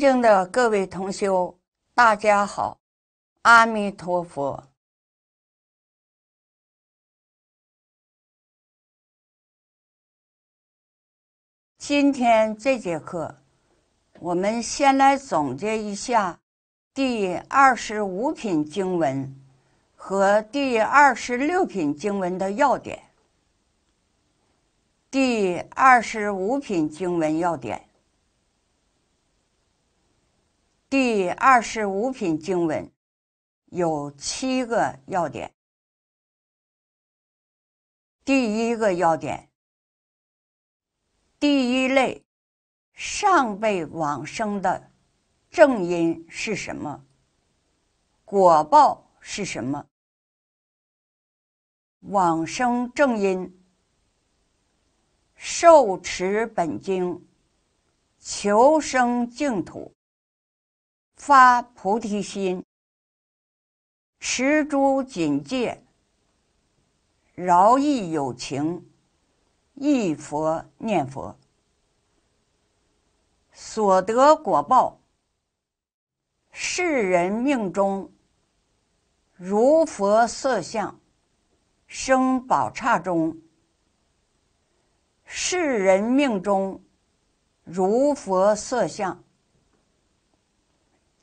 敬的各位同修，大家好，阿弥陀佛。今天这节课，我们先来总结一下第二十五品经文和第二十六品经文的要点。第二十五品经文要点。第二十五品经文有七个要点。第一个要点，第一类上辈往生的正因是什么？果报是什么？往生正因，受持本经，求生净土。发菩提心，持诸警戒，饶益有情，忆佛念佛，所得果报，世人命中如佛色相，生宝刹中；世人命中如佛色相。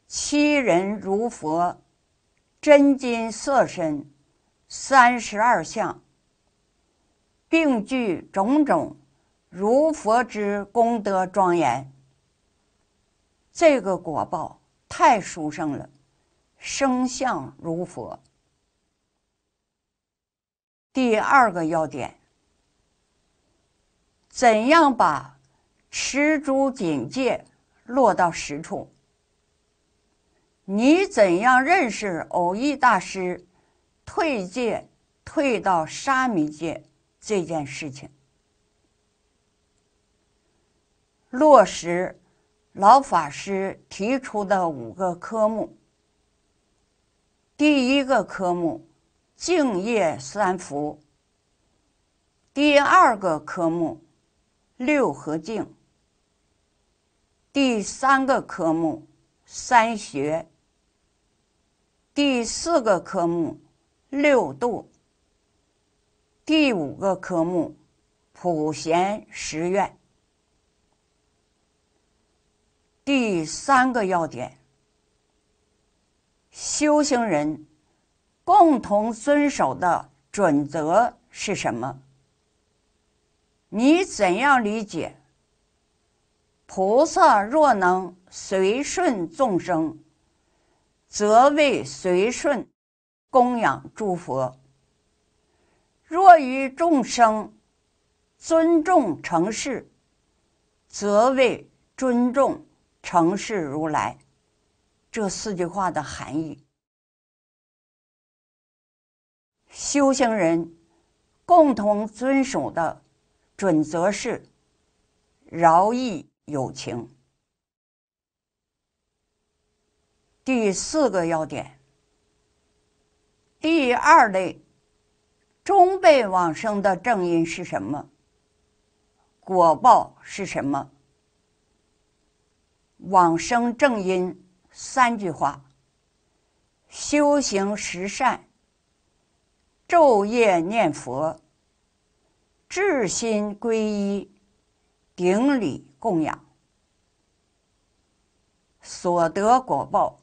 七人如佛，真金色身，三十二相，并具种种如佛之功德庄严。这个果报太殊胜了，生相如佛。第二个要点，怎样把持诸警戒落到实处？你怎样认识偶遇大师退界退到沙弥界这件事情？落实老法师提出的五个科目：第一个科目敬业三福；第二个科目六和敬；第三个科目三学。第四个科目，六度；第五个科目，普贤十愿。第三个要点，修行人共同遵守的准则是什么？你怎样理解菩萨若能随顺众生？则为随顺供养诸佛；若于众生尊重成事，则为尊重成事如来。这四句话的含义，修行人共同遵守的准则是饶益有情。第四个要点，第二类中辈往生的正因是什么？果报是什么？往生正因三句话：修行十善，昼夜念佛，至心皈依，顶礼供养，所得果报。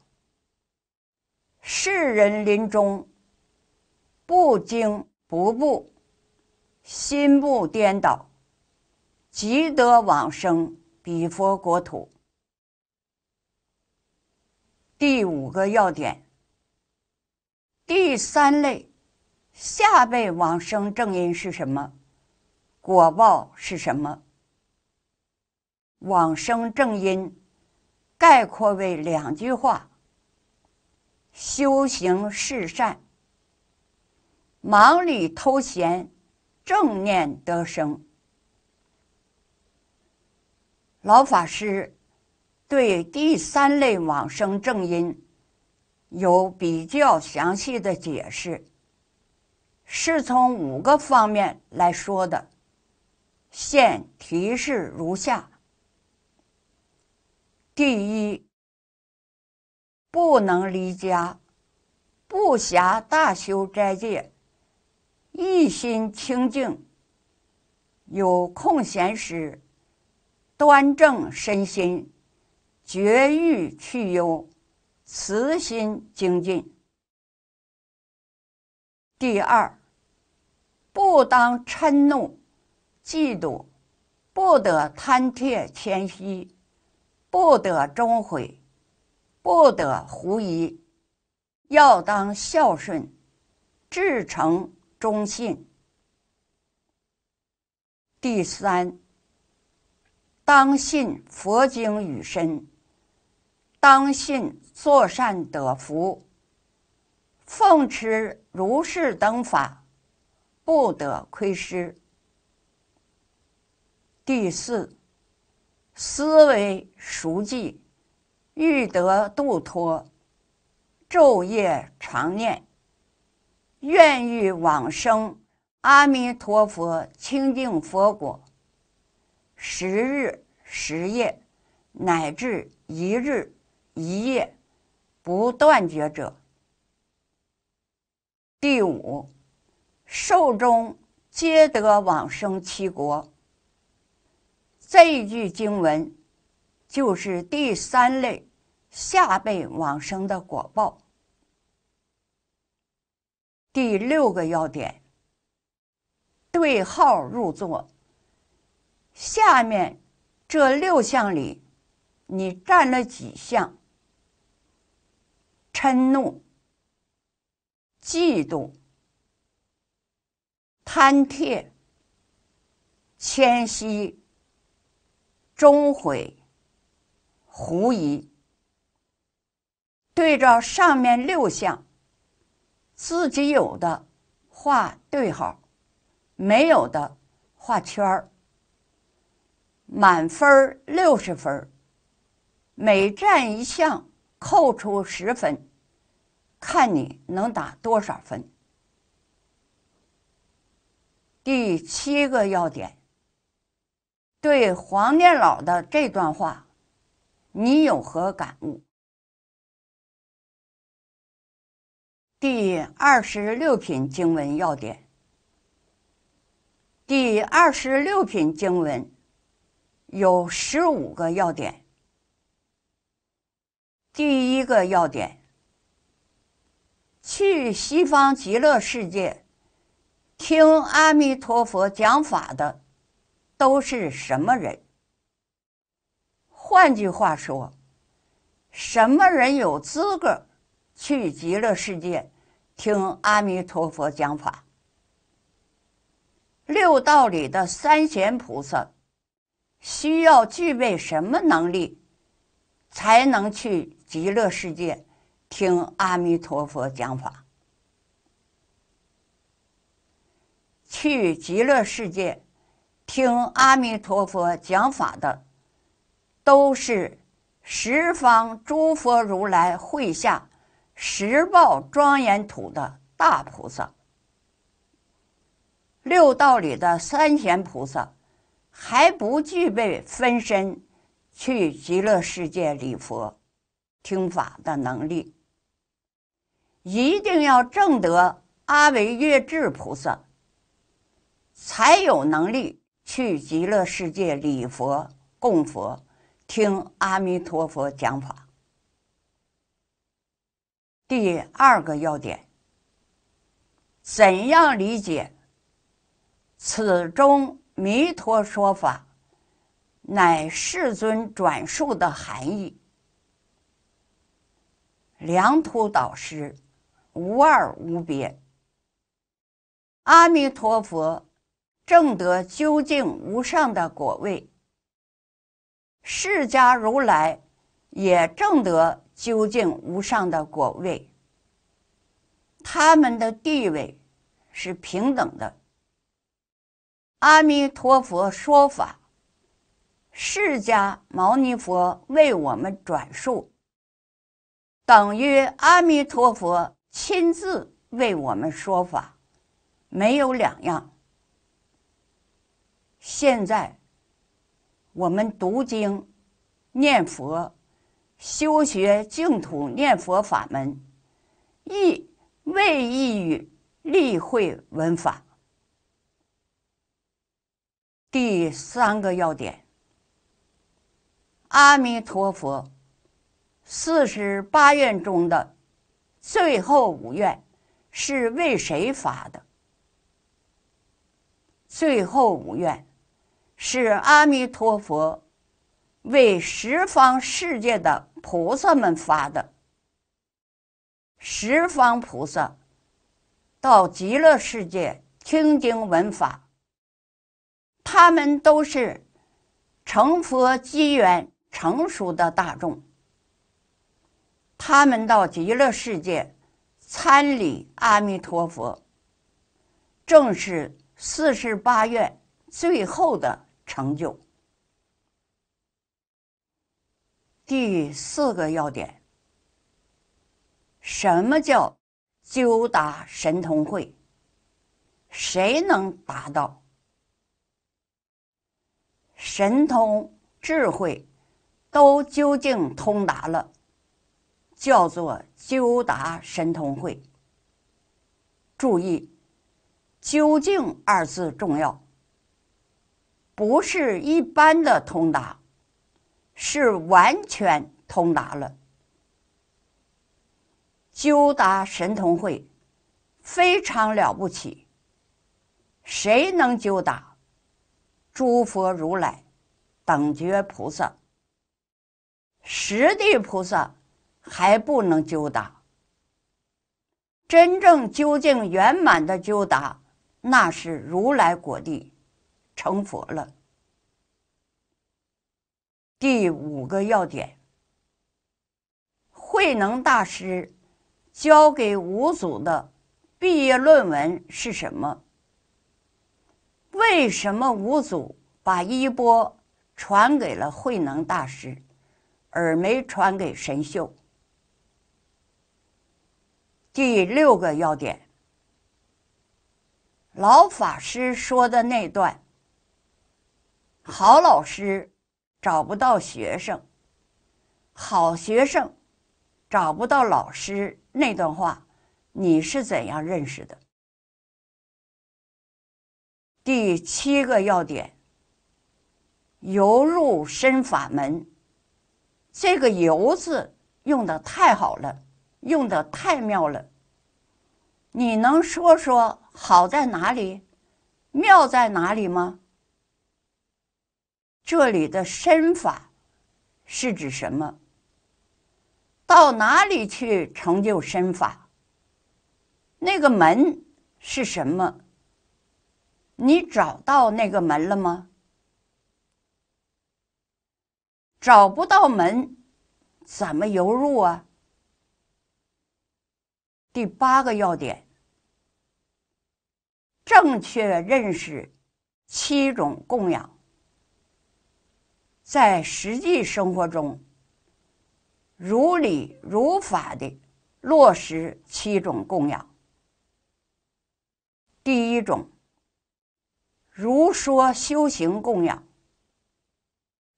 世人临终，不惊不怖，心不颠倒，即得往生彼佛国土。第五个要点，第三类下辈往生正因是什么？果报是什么？往生正因概括为两句话。修行事善，忙里偷闲，正念得生。老法师对第三类往生正因有比较详细的解释，是从五个方面来说的，现提示如下：第一。不能离家，不暇大修斋戒，一心清净。有空闲时，端正身心，绝欲去忧，慈心精进。第二，不当嗔怒、嫉妒，不得贪餮、谦虚，不得终悔。不得狐疑，要当孝顺、至诚、忠信。第三，当信佛经与身，当信作善得福，奉持如是等法，不得亏失。第四，思维熟记。欲得度脱，昼夜常念，愿欲往生阿弥陀佛清净佛国，十日十夜乃至一日一夜不断绝者，第五寿终皆得往生七国。这一句经文就是第三类。下辈往生的果报。第六个要点：对号入座。下面这六项里，你占了几项？嗔怒、嫉妒、贪餮、谦虚、终悔、狐疑。对照上面六项，自己有的画对号，没有的画圈儿。满分六十分，每占一项扣除十分，看你能打多少分。第七个要点，对黄念老的这段话，你有何感悟？第二十六品经文要点。第二十六品经文有十五个要点。第一个要点：去西方极乐世界听阿弥陀佛讲法的都是什么人？换句话说，什么人有资格去极乐世界？听阿弥陀佛讲法，六道里的三贤菩萨需要具备什么能力，才能去极乐世界听阿弥陀佛讲法？去极乐世界听阿弥陀佛讲法的，都是十方诸佛如来会下。十报庄严土的大菩萨，六道里的三贤菩萨，还不具备分身去极乐世界礼佛、听法的能力。一定要证得阿维越智菩萨，才有能力去极乐世界礼佛、供佛、听阿弥陀佛讲法。第二个要点：怎样理解“此中弥陀说法，乃世尊转述”的含义？良土导师无二无别，阿弥陀佛正得究竟无上的果位，释迦如来也正得。究竟无上的果位，他们的地位是平等的。阿弥陀佛说法，释迦牟尼佛为我们转述，等于阿弥陀佛亲自为我们说法，没有两样。现在我们读经、念佛。修学净土念佛法门，亦未易于立会闻法。第三个要点：阿弥陀佛四十八愿中的最后五愿是为谁发的？最后五愿是阿弥陀佛。为十方世界的菩萨们发的，十方菩萨到极乐世界听经闻法，他们都是成佛机缘成熟的大众，他们到极乐世界参礼阿弥陀佛，正是四十八愿最后的成就。第四个要点，什么叫“究达神通会”？谁能达到神通智慧都究竟通达了，叫做“究达神通会”。注意，“究竟”二字重要，不是一般的通达。是完全通达了，鸠达神通会非常了不起。谁能鸠达？诸佛如来等觉菩萨、十地菩萨还不能鸠达。真正究竟圆满的鸠达，那是如来果地，成佛了。第五个要点：慧能大师教给五祖的毕业论文是什么？为什么五祖把衣钵传给了慧能大师，而没传给神秀？第六个要点：老法师说的那段好老师。找不到学生，好学生找不到老师那段话，你是怎样认识的？第七个要点，由入深法门，这个“由”字用的太好了，用的太妙了。你能说说好在哪里，妙在哪里吗？这里的身法是指什么？到哪里去成就身法？那个门是什么？你找到那个门了吗？找不到门，怎么游入啊？第八个要点：正确认识七种供养。在实际生活中，如理如法的落实七种供养。第一种，如说修行供养；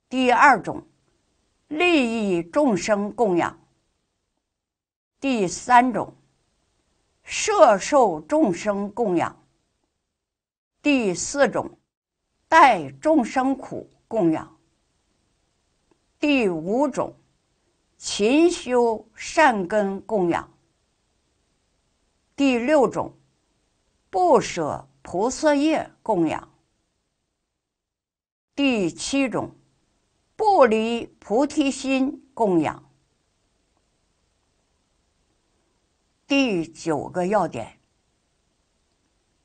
第二种，利益众生供养；第三种，摄受众生供养；第四种，待众生苦供养。第五种，勤修善根供养；第六种，不舍菩萨业供养；第七种，不离菩提心供养；第九个要点，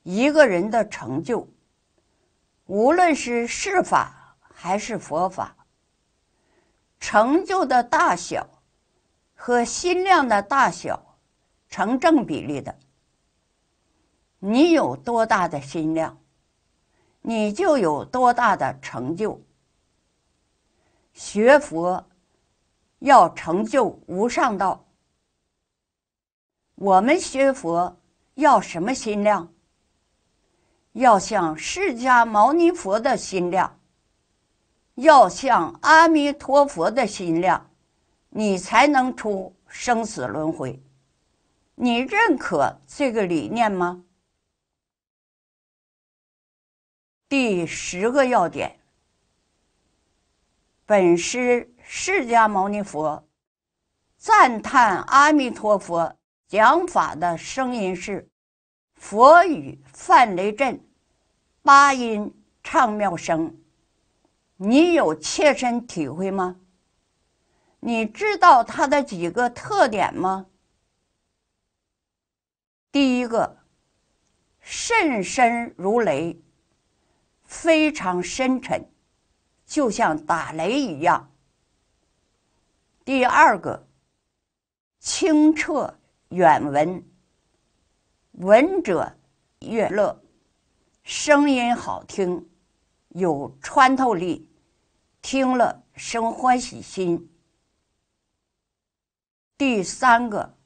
一个人的成就，无论是世法还是佛法。成就的大小和心量的大小成正比例的。你有多大的心量，你就有多大的成就。学佛要成就无上道，我们学佛要什么心量？要像释迦牟尼佛的心量。要像阿弥陀佛的心量，你才能出生死轮回。你认可这个理念吗？第十个要点：本师释迦牟尼佛赞叹阿弥陀佛讲法的声音是佛语梵雷震，八音唱妙声。你有切身体会吗？你知道它的几个特点吗？第一个，甚深如雷，非常深沉，就像打雷一样。第二个，清澈远闻，闻者悦乐，声音好听，有穿透力。听了生欢喜心，第三个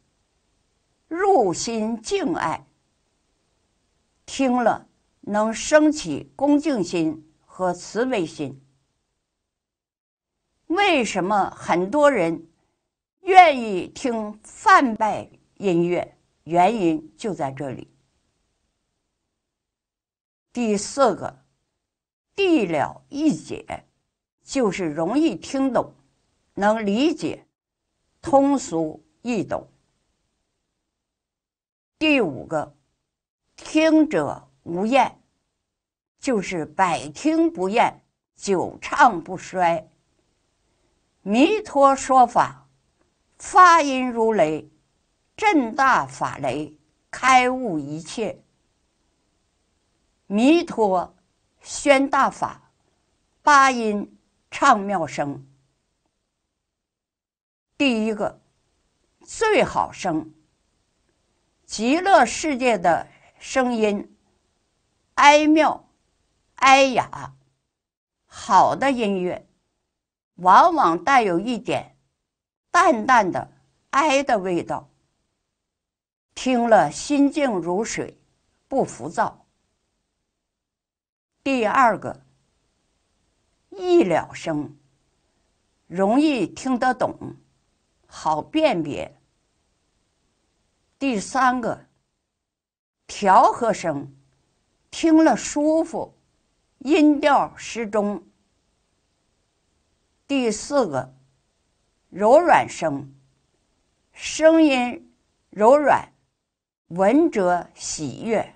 入心敬爱，听了能升起恭敬心和慈悲心。为什么很多人愿意听泛拜音乐？原因就在这里。第四个地了一解。就是容易听懂，能理解，通俗易懂。第五个，听者无厌，就是百听不厌，久唱不衰。弥陀说法，发音如雷，震大法雷，开悟一切。弥陀宣大法，八音。唱妙声，第一个最好声，极乐世界的声音，哀妙哀雅，好的音乐往往带有一点淡淡的哀的味道，听了心静如水，不浮躁。第二个。易了声，容易听得懂，好辨别。第三个，调和声，听了舒服，音调适中。第四个，柔软声，声音柔软，闻者喜悦。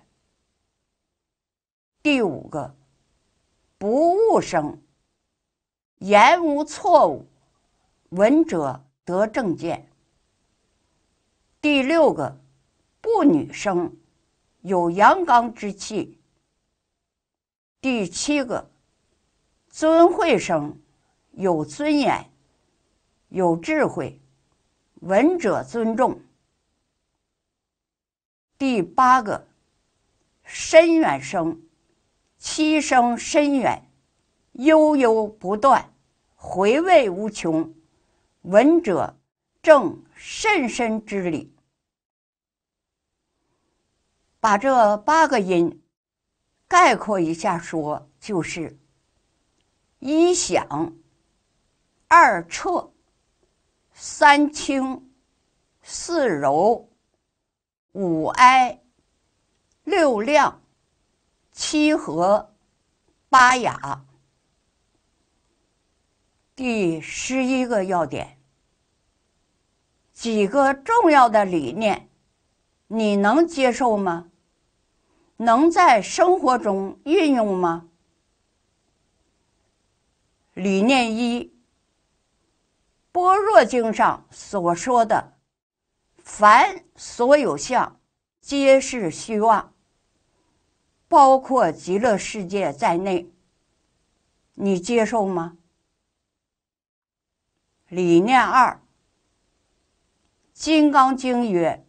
第五个，不误声。言无错误，闻者得正见。第六个，不女生有阳刚之气。第七个，尊慧生，有尊严，有智慧，闻者尊重。第八个，深远生，七声深远。悠悠不断，回味无穷，闻者正甚深之理。把这八个音概括一下说，就是：一响，二彻，三清，四柔，五哀，六亮，七和，八雅。第十一个要点，几个重要的理念，你能接受吗？能在生活中运用吗？理念一，《般若经》上所说的“凡所有相，皆是虚妄”，包括极乐世界在内，你接受吗？理念二，《金刚经》曰：“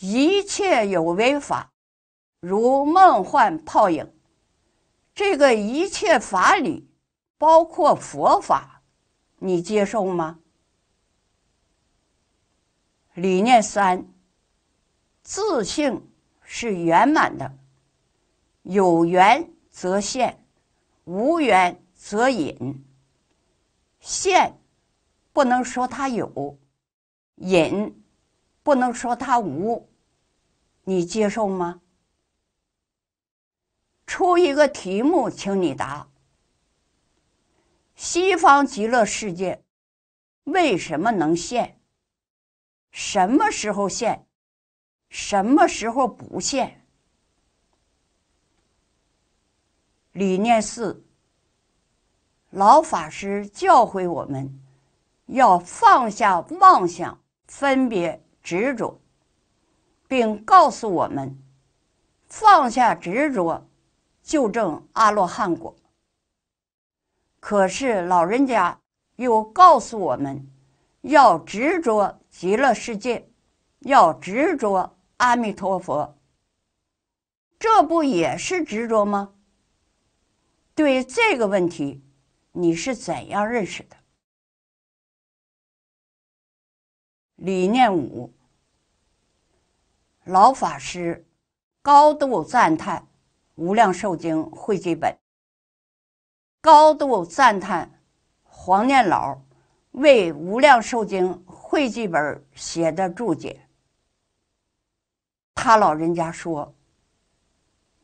一切有为法，如梦幻泡影。”这个一切法理，包括佛法，你接受吗？理念三，自性是圆满的，有缘则现，无缘则隐，现。不能说他有，隐；不能说他无，你接受吗？出一个题目，请你答：西方极乐世界为什么能现？什么时候现？什么时候不现？理念四，老法师教诲我们。要放下妄想、分别、执着，并告诉我们放下执着就证阿罗汉果。可是老人家又告诉我们要执着极乐世界，要执着阿弥陀佛，这不也是执着吗？对这个问题，你是怎样认识的？理念五，老法师高度赞叹《无量寿经》会集本，高度赞叹黄念老为《无量寿经》会集本写的注解。他老人家说，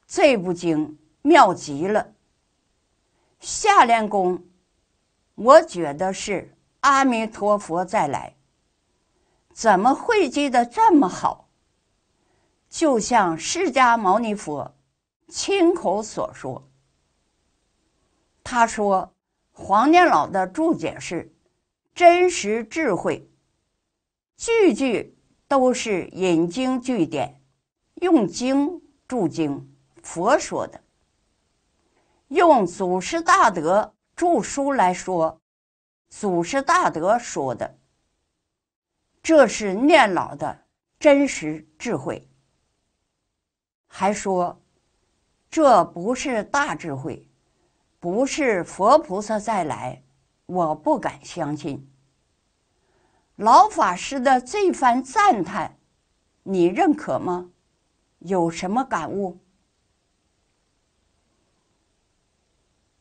这部经妙极了。下联功，我觉得是阿弥陀佛再来。怎么汇集的这么好？就像释迦牟尼佛亲口所说。他说：“黄念老的注解是真实智慧，句句都是引经据典，用经注经，佛说的；用祖师大德著书来说，祖师大德说的。”这是念老的真实智慧，还说这不是大智慧，不是佛菩萨再来，我不敢相信。老法师的这番赞叹，你认可吗？有什么感悟？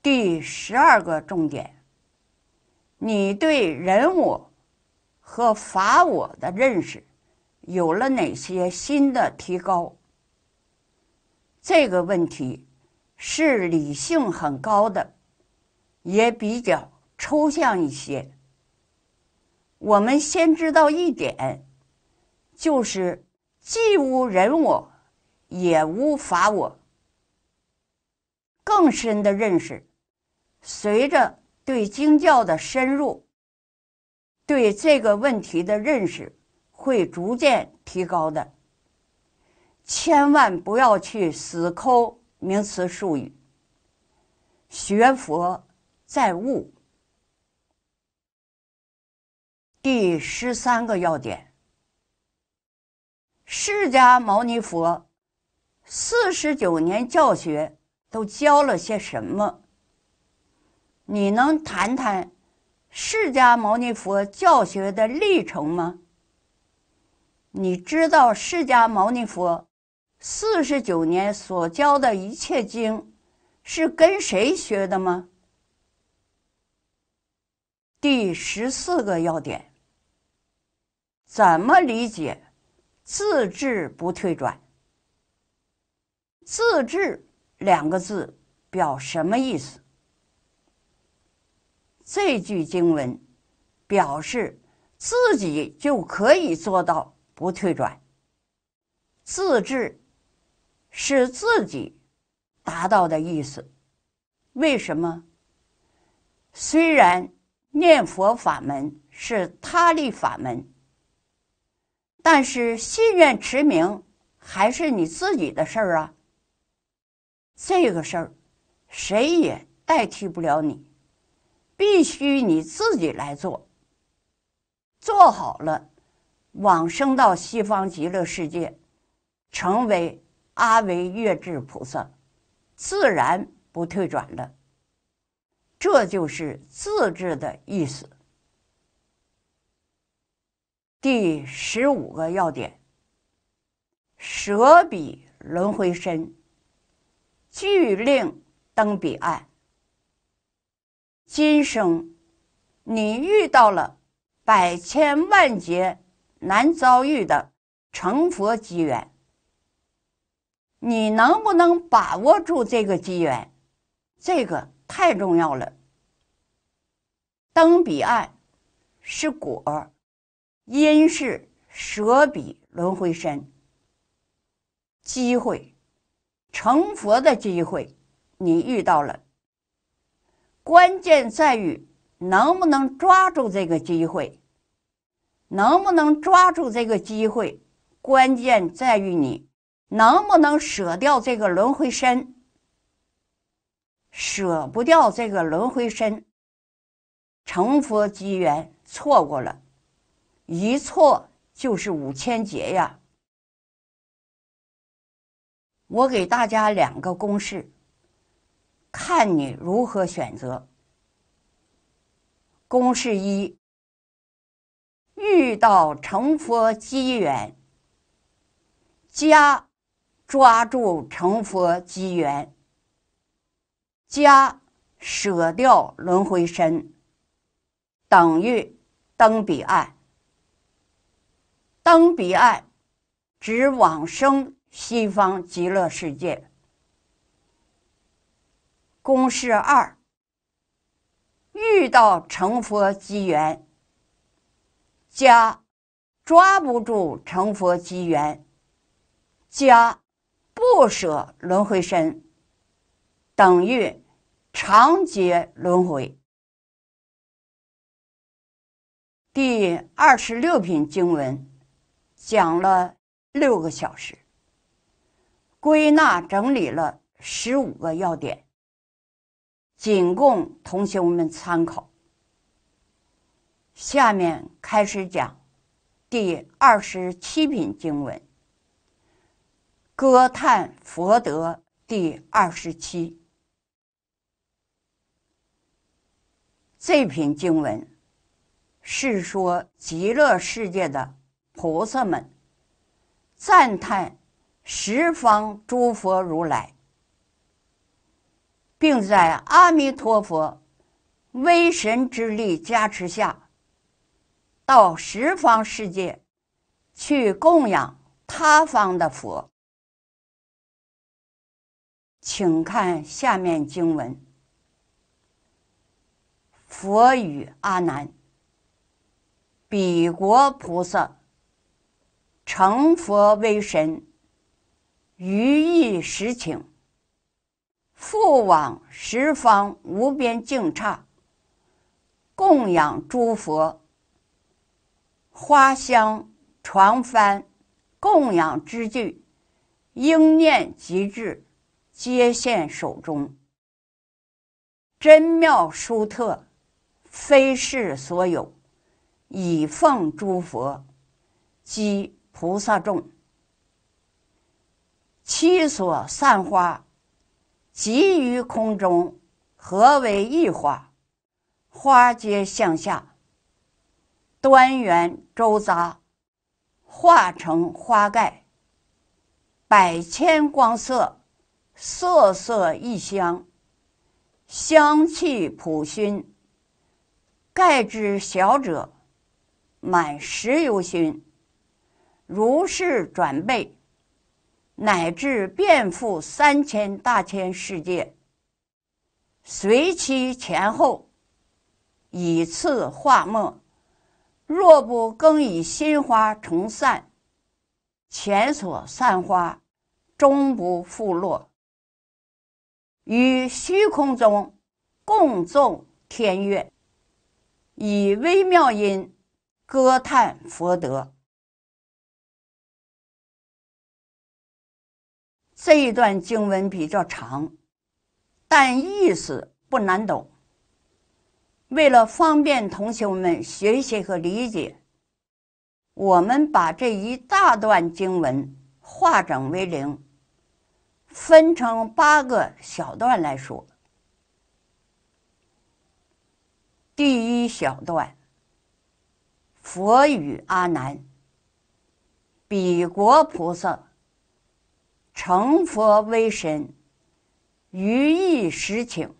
第十二个重点，你对人我。和法我的认识有了哪些新的提高？这个问题是理性很高的，也比较抽象一些。我们先知道一点，就是既无人我，也无法我。更深的认识，随着对经教的深入。对这个问题的认识会逐渐提高的，千万不要去死抠名词术语。学佛在悟。第十三个要点：释迦牟尼佛四十九年教学都教了些什么？你能谈谈？释迦牟尼佛教学的历程吗？你知道释迦牟尼佛四十九年所教的一切经是跟谁学的吗？第十四个要点，怎么理解“自治不退转”？“自治”两个字表什么意思？这句经文表示自己就可以做到不退转。自治是自己达到的意思。为什么？虽然念佛法门是他力法门，但是信任持名还是你自己的事儿啊。这个事儿谁也代替不了你。必须你自己来做，做好了，往生到西方极乐世界，成为阿维越智菩萨，自然不退转了。这就是自制的意思。第十五个要点：舍彼轮回身，俱令登彼岸。今生，你遇到了百千万劫难遭遇的成佛机缘，你能不能把握住这个机缘？这个太重要了。登彼岸是果，因是舍彼轮回身机会，成佛的机会，你遇到了。关键在于能不能抓住这个机会，能不能抓住这个机会？关键在于你能不能舍掉这个轮回身。舍不掉这个轮回身，成佛机缘错过了，一错就是五千劫呀！我给大家两个公式。看你如何选择。公式一：遇到成佛机缘，加抓住成佛机缘，加舍掉轮回身，等于登彼岸。登彼岸，指往生西方极乐世界。公式二：遇到成佛机缘，加抓不住成佛机缘，加不舍轮回身，等于长劫轮回。第二十六品经文讲了六个小时，归纳整理了十五个要点。仅供同学们参考。下面开始讲第二十七品经文，《歌叹佛德》第二十七。这品经文是说极乐世界的菩萨们赞叹十方诸佛如来。并在阿弥陀佛威神之力加持下，到十方世界去供养他方的佛。请看下面经文：佛与阿难，彼国菩萨成佛为神，于意实请。复往十方无边净刹，供养诸佛。花香、床幡、供养之具，应念即至，皆现手中。真妙殊特，非世所有，以奉诸佛，及菩萨众。其所散花。集于空中，合为一花，花皆向下，端圆周匝，化成花盖，百千光色，色色异香，香气普熏。盖之小者，满十犹熏。如是转备。乃至遍覆三千大千世界，随其前后，以次化末。若不更以新花重散，前所散花终不复落，与虚空中共奏天乐，以微妙音歌叹佛德。这一段经文比较长，但意思不难懂。为了方便同学们学习和理解，我们把这一大段经文化整为零，分成八个小段来说。第一小段，佛与阿难，比国菩萨。成佛为神，于意实请，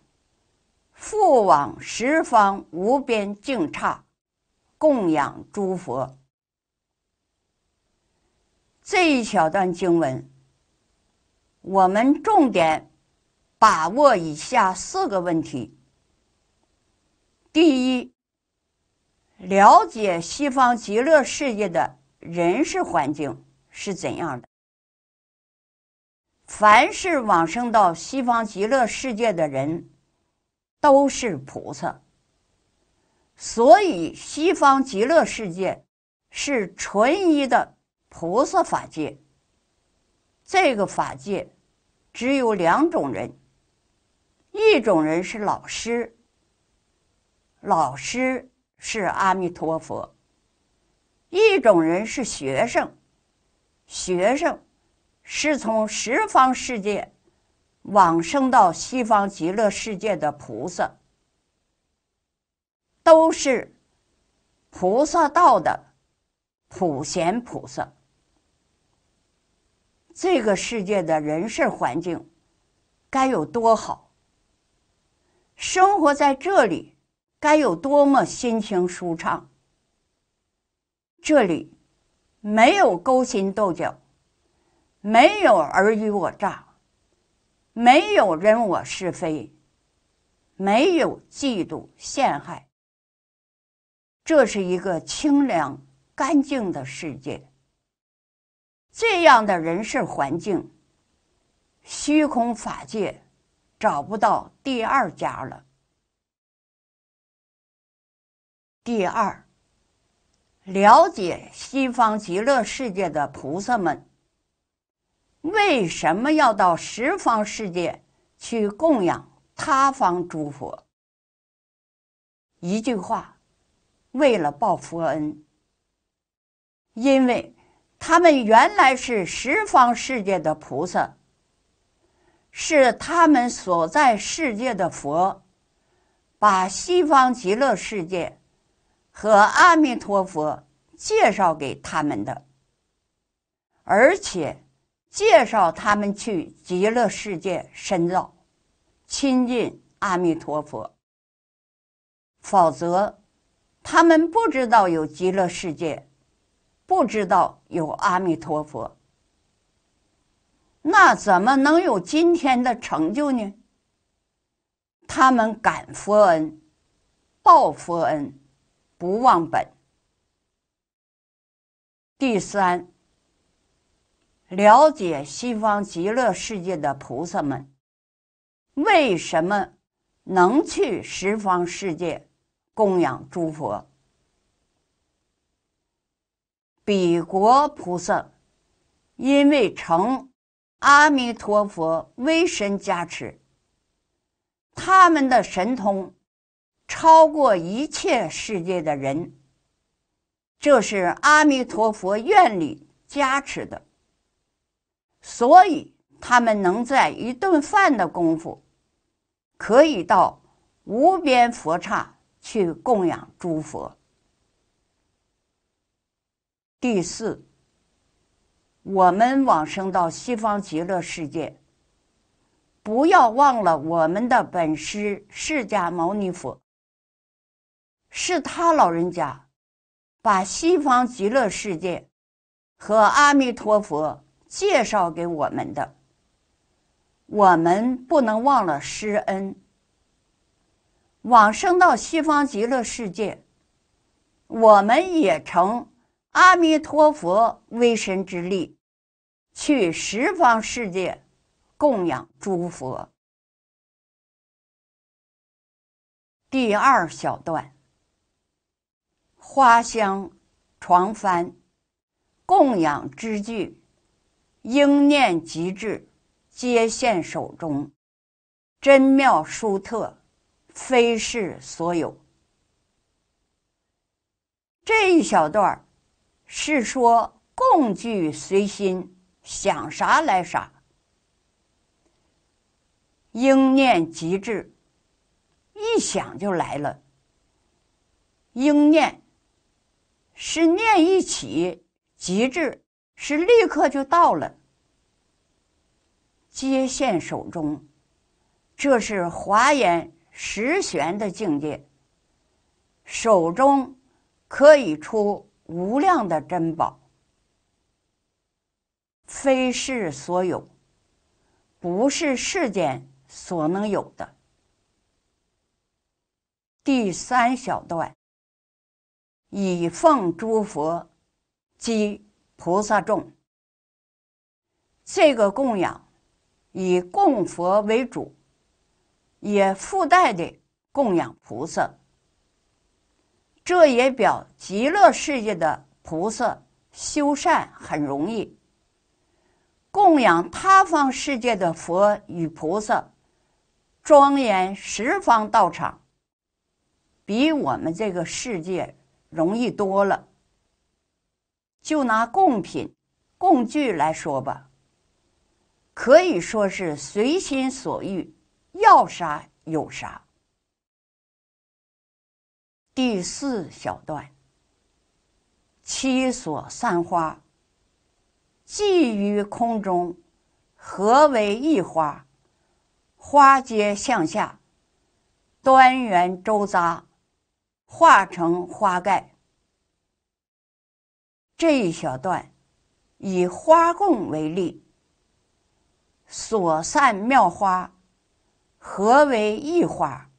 复往十方无边净刹，供养诸佛。这一小段经文，我们重点把握以下四个问题：第一，了解西方极乐世界的人事环境是怎样的。凡是往生到西方极乐世界的人，都是菩萨。所以，西方极乐世界是纯一的菩萨法界。这个法界只有两种人：一种人是老师，老师是阿弥陀佛；一种人是学生，学生。是从十方世界往生到西方极乐世界的菩萨，都是菩萨道的普贤菩萨。这个世界的人事环境该有多好，生活在这里该有多么心情舒畅。这里没有勾心斗角。没有尔虞我诈，没有人我是非，没有嫉妒陷害，这是一个清凉干净的世界。这样的人事环境，虚空法界找不到第二家了。第二，了解西方极乐世界的菩萨们。为什么要到十方世界去供养他方诸佛？一句话，为了报佛恩。因为他们原来是十方世界的菩萨，是他们所在世界的佛，把西方极乐世界和阿弥陀佛介绍给他们的，而且。介绍他们去极乐世界深造，亲近阿弥陀佛。否则，他们不知道有极乐世界，不知道有阿弥陀佛，那怎么能有今天的成就呢？他们感佛恩，报佛恩，不忘本。第三。了解西方极乐世界的菩萨们为什么能去十方世界供养诸佛？彼国菩萨因为成阿弥陀佛威神加持，他们的神通超过一切世界的人，这是阿弥陀佛愿力加持的。所以他们能在一顿饭的功夫，可以到无边佛刹去供养诸佛。第四，我们往生到西方极乐世界，不要忘了我们的本师释迦牟尼佛，是他老人家把西方极乐世界和阿弥陀佛。介绍给我们的，我们不能忘了施恩。往生到西方极乐世界，我们也乘阿弥陀佛威神之力，去十方世界供养诸佛。第二小段，花香、床幡、供养之具。应念极致，皆现手中。真妙殊特，非是所有。这一小段是说共聚随心想啥来啥。应念极致，一想就来了。应念是念一起极致是立刻就到了，接现手中，这是华严十玄的境界。手中可以出无量的珍宝，非世所有，不是世间所能有的。第三小段，以奉诸佛及。菩萨众，这个供养以供佛为主，也附带的供养菩萨。这也表极乐世界的菩萨修善很容易，供养他方世界的佛与菩萨，庄严十方道场，比我们这个世界容易多了。就拿贡品、贡具来说吧，可以说是随心所欲，要啥有啥。第四小段，七所散花，寄于空中，合为一花，花皆向下，端圆周匝，化成花盖。这一小段，以花供为例，所散妙花，何为一花？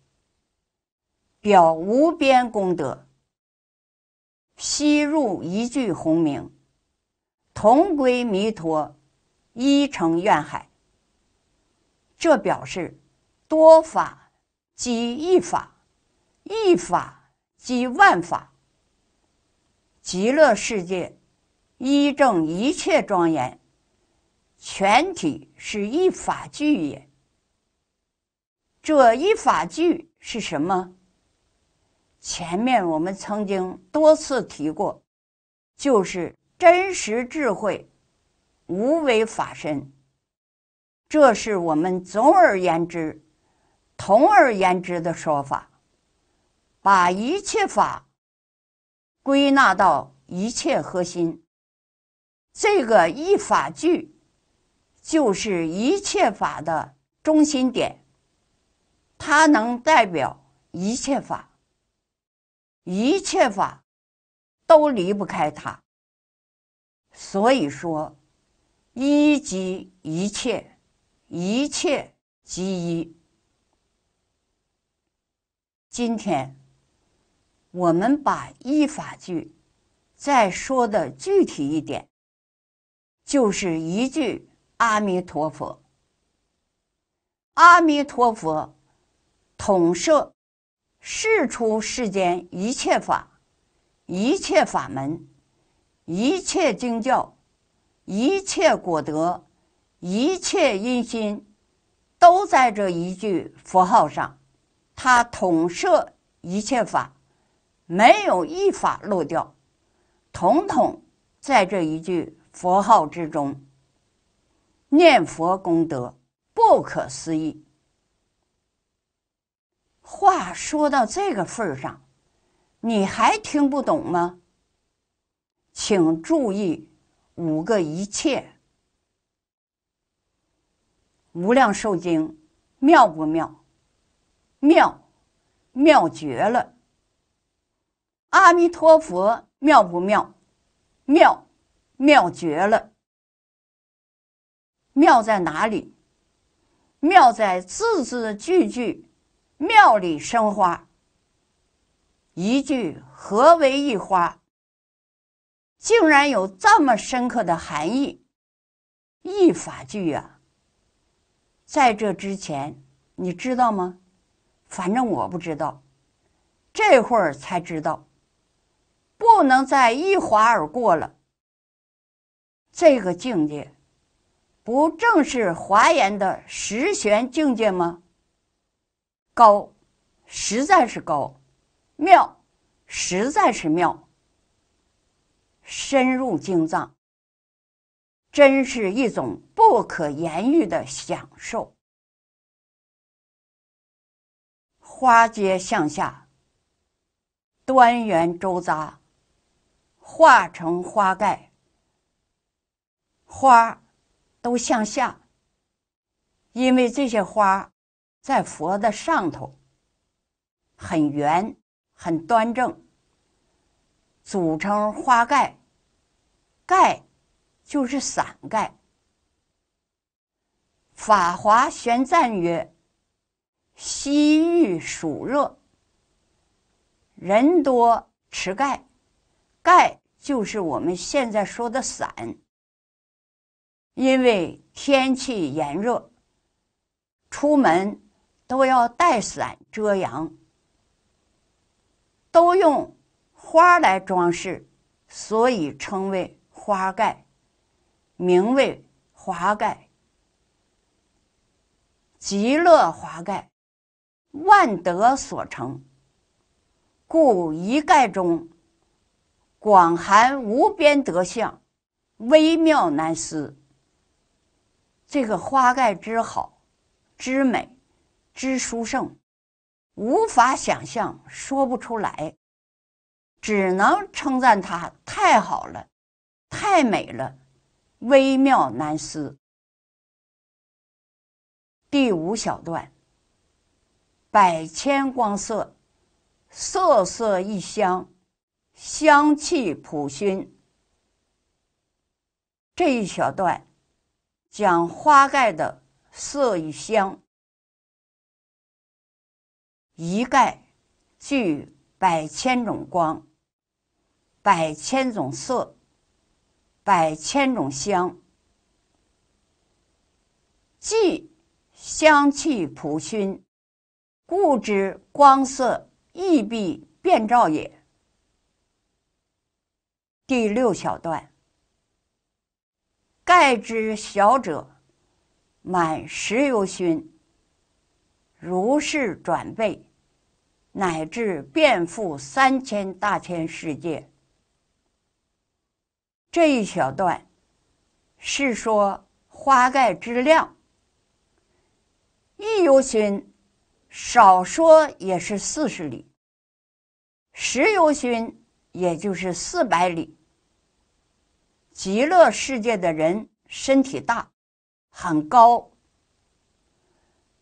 表无边功德。吸入一句洪名，同归弥陀，一成愿海。这表示多法即一法，一法即万法。极乐世界，一正一切庄严，全体是一法聚也。这一法聚是什么？前面我们曾经多次提过，就是真实智慧，无为法身。这是我们总而言之、同而言之的说法，把一切法。归纳到一切核心，这个一法句就是一切法的中心点，它能代表一切法，一切法都离不开它。所以说，一即一切，一切即一。今天。我们把依法句再说的具体一点，就是一句“阿弥陀佛”。阿弥陀佛统摄世出世间一切法、一切法门、一切经教、一切果德、一切因心，都在这一句佛号上。它统摄一切法。没有一法漏掉，统统在这一句佛号之中。念佛功德不可思议。话说到这个份儿上，你还听不懂吗？请注意五个一切。无量寿经妙不妙？妙，妙绝了。阿弥陀佛，妙不妙？妙，妙绝了。妙在哪里？妙在字字句句妙里生花。一句何为一花？竟然有这么深刻的含义。一法句啊，在这之前你知道吗？反正我不知道，这会儿才知道。不能再一划而过了。这个境界，不正是华严的十玄境界吗？高，实在是高；妙，实在是妙。深入经藏，真是一种不可言喻的享受。花街向下，端圆周匝。化成花盖，花都向下。因为这些花在佛的上头，很圆，很端正，组成花盖。盖就是伞盖。《法华玄赞》曰：“西域暑热，人多持盖。”盖就是我们现在说的伞，因为天气炎热，出门都要带伞遮阳，都用花来装饰，所以称为花盖，名为华盖，极乐华盖，万德所成，故一盖中。广寒无边德相，微妙难思。这个花盖之好，之美，之殊胜，无法想象，说不出来，只能称赞它太好了，太美了，微妙难思。第五小段，百千光色，色色异香。香气普熏，这一小段讲花盖的色与香，一盖具百千种光、百千种色、百千种香，既香气普熏，故之光色亦必变照也。第六小段，盖之小者，满十由旬，如是转倍，乃至遍覆三千大千世界。这一小段是说花盖之量，一由旬少说也是四十里，十由旬也就是四百里。极乐世界的人身体大，很高，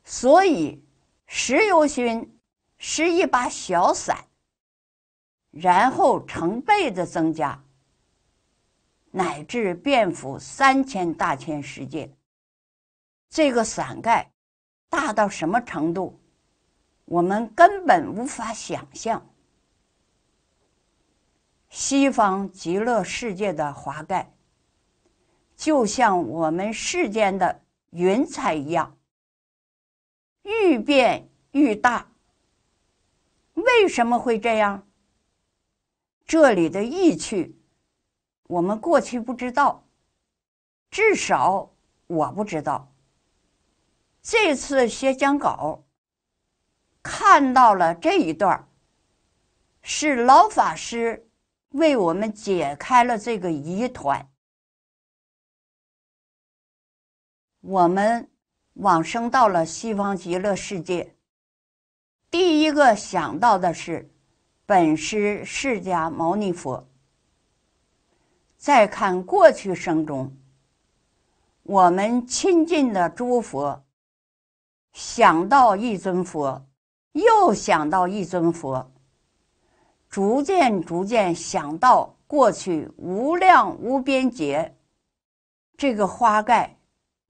所以石油勋是一把小伞，然后成倍的增加，乃至遍覆三千大千世界。这个伞盖大到什么程度，我们根本无法想象。西方极乐世界的华盖，就像我们世间的云彩一样，愈变愈大。为什么会这样？这里的意趣，我们过去不知道，至少我不知道。这次写讲稿，看到了这一段，是老法师。为我们解开了这个疑团。我们往生到了西方极乐世界，第一个想到的是本师释迦牟尼佛。再看过去生中，我们亲近的诸佛，想到一尊佛，又想到一尊佛。逐渐逐渐想到过去无量无边劫，这个花盖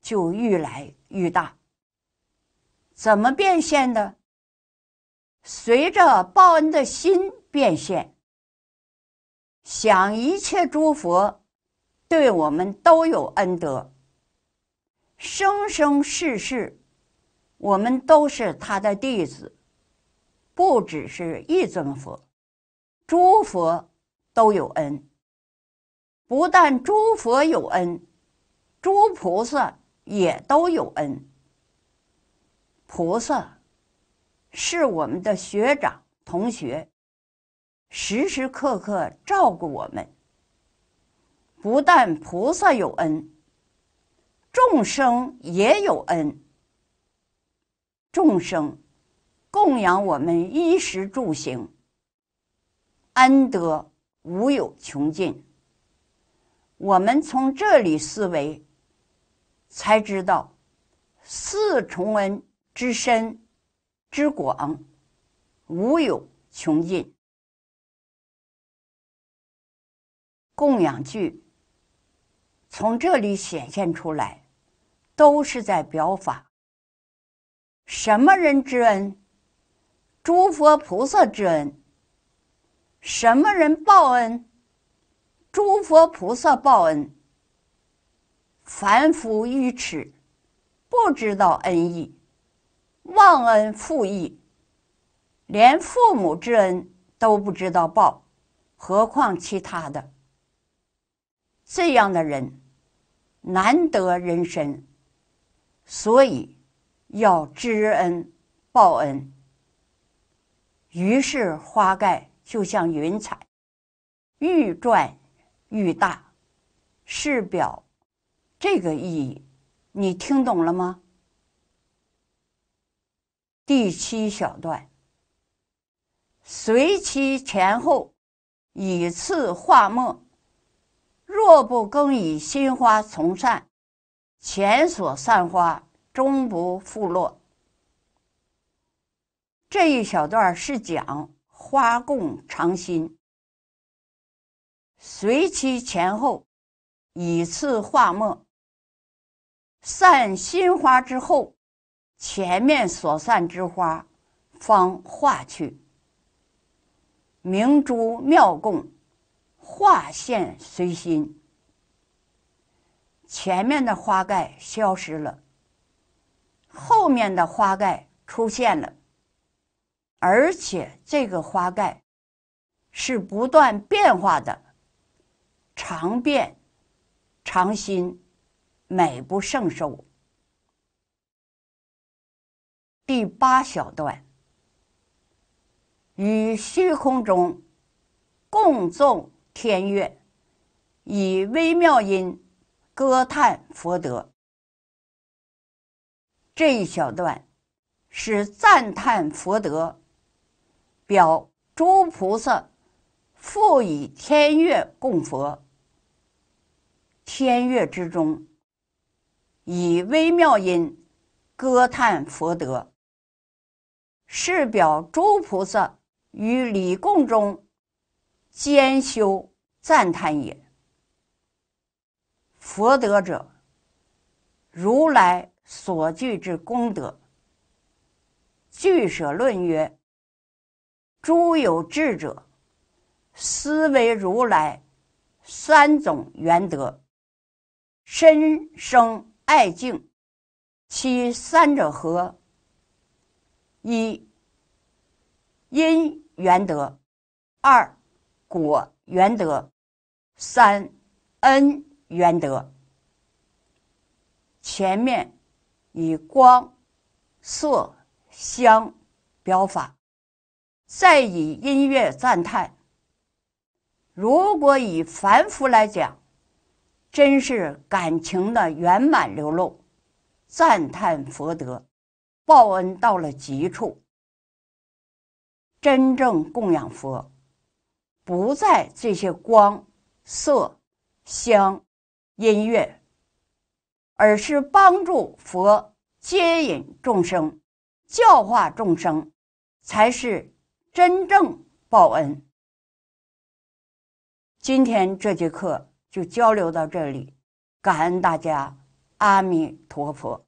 就愈来愈大。怎么变现的？随着报恩的心变现，想一切诸佛对我们都有恩德，生生世世我们都是他的弟子，不只是一尊佛。诸佛都有恩，不但诸佛有恩，诸菩萨也都有恩。菩萨是我们的学长同学，时时刻刻照顾我们。不但菩萨有恩，众生也有恩，众生供养我们衣食住行。恩德无有穷尽，我们从这里思维，才知道四重恩之深之广无有穷尽。供养具从这里显现出来，都是在表法：什么人之恩？诸佛菩萨之恩。什么人报恩？诸佛菩萨报恩。凡夫愚痴，不知道恩义，忘恩负义，连父母之恩都不知道报，何况其他的？这样的人难得人身，所以要知恩报恩。于是花盖。就像云彩，愈转愈大，是表这个意义。你听懂了吗？第七小段，随其前后，以次化末。若不更以新花从善，前所散花终不复落。这一小段是讲。花供常新，随其前后，以次画末。散新花之后，前面所散之花方化去。明珠妙供，画现随心。前面的花盖消失了，后面的花盖出现了。而且这个花盖是不断变化的，常变常新，美不胜收。第八小段与虚空中共奏天乐，以微妙音歌叹佛德。这一小段是赞叹佛德。表诸菩萨复以天乐供佛，天乐之中以微妙音歌叹佛德，是表诸菩萨于礼供中兼修赞叹也。佛德者，如来所具之功德。具舍论曰。诸有智者，思为如来三种原德：身生、爱敬。其三者合，一因缘德，二果缘德，三恩缘德。前面以光色相表法。再以音乐赞叹。如果以凡夫来讲，真是感情的圆满流露，赞叹佛德，报恩到了极处。真正供养佛，不在这些光、色、香、音乐，而是帮助佛接引众生，教化众生，才是。真正报恩。今天这节课就交流到这里，感恩大家，阿弥陀佛。